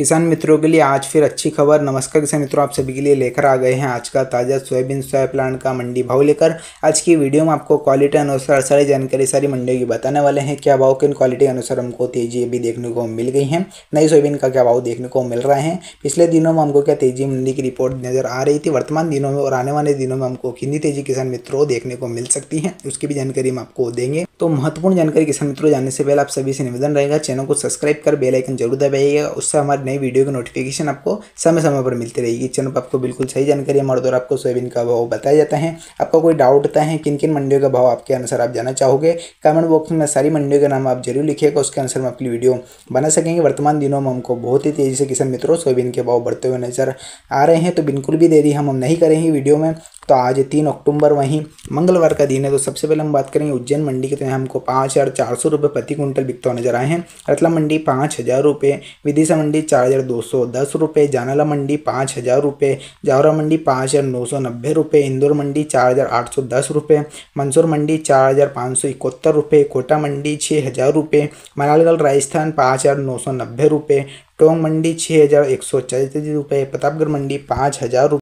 किसान मित्रों के लिए आज फिर अच्छी खबर नमस्कार किसान मित्रों आप सभी के लिए लेकर आ गए हैं आज का ताज़ा सोयाबीन सोया प्लांट का मंडी भाव लेकर आज की वीडियो में आपको क्वालिटी अनुसार सारी जानकारी सारी मंडियों की बताने वाले हैं क्या भाव किन क्वालिटी अनुसार हमको तेजी अभी देखने को मिल गई है नई सोयाबीन का क्या भाव देखने को मिल रहा है पिछले दिनों में हमको क्या तेजी मंडी की रिपोर्ट नज़र आ रही थी वर्तमान दिनों में और आने वाले दिनों में हमको कितनी तेजी किसान मित्रों देखने को मिल सकती है उसकी भी जानकारी हम आपको देंगे तो महत्वपूर्ण जानकारी किसान मित्रों जानने से पहले आप सभी से निवेदन रहेगा चैनल को सब्सक्राइब कर बेलाइकन जरूर दबाइएगा उससे हमारे नए वीडियो का नोटिफिकेशन आपको समय समय पर मिलती रहेगी चैनल पर आपको बिल्कुल सही जानकारी हमारे द्वारा आपको सोयाबीन का भाव बताया जाता है आपका कोई डाउट होता है किन किन मंडियों का भाव आपके अनुसार आप जाना चाहोगे कमेंट बॉक्स में सारी मंडियों का नाम आप जरूर लिखिएगा उसके अनुसार हम अपनी वीडियो बना सकेंगे वर्तमान दिनों में हमको बहुत ही तेज़ी से किसान मित्रों सोयाबीन के भाव बढ़ते हुए नजर आ रहे हैं तो बिल्कुल भी देरी हम नहीं करेंगे वीडियो में तो आज तीन अक्टूबर वहीं मंगलवार का दिन है तो सबसे पहले हम बात करेंगे उज्जैन मंडी की तो यहाँ हमको पाँच हज़ार चार सौ रुपये प्रति क्विंटल बिकता हुआ नजर आए हैं रतला मंडी पाँच हज़ार रुपये विदिशा मंडी चार हज़ार दो सौ दस रुपये जानाला मंडी पाँच हज़ार रुपये जावरा मंडी पाँच हज़ार नौ सौ नब्बे रुपये इंदौर मंडी चार हज़ार आठ सौ दस रुपये मंसूर मंडी चार हज़ार पाँच सौ इकहत्तर रुपये कोटा मंडी छः हज़ार रुपये मनालगढ़ राजस्थान पाँच हज़ार नौ सौ नब्बे रुपये टोंग मंडी छः हज़ार एक सौ चालीस रुपये प्रतापगढ़ मंडी पाँच हज़ार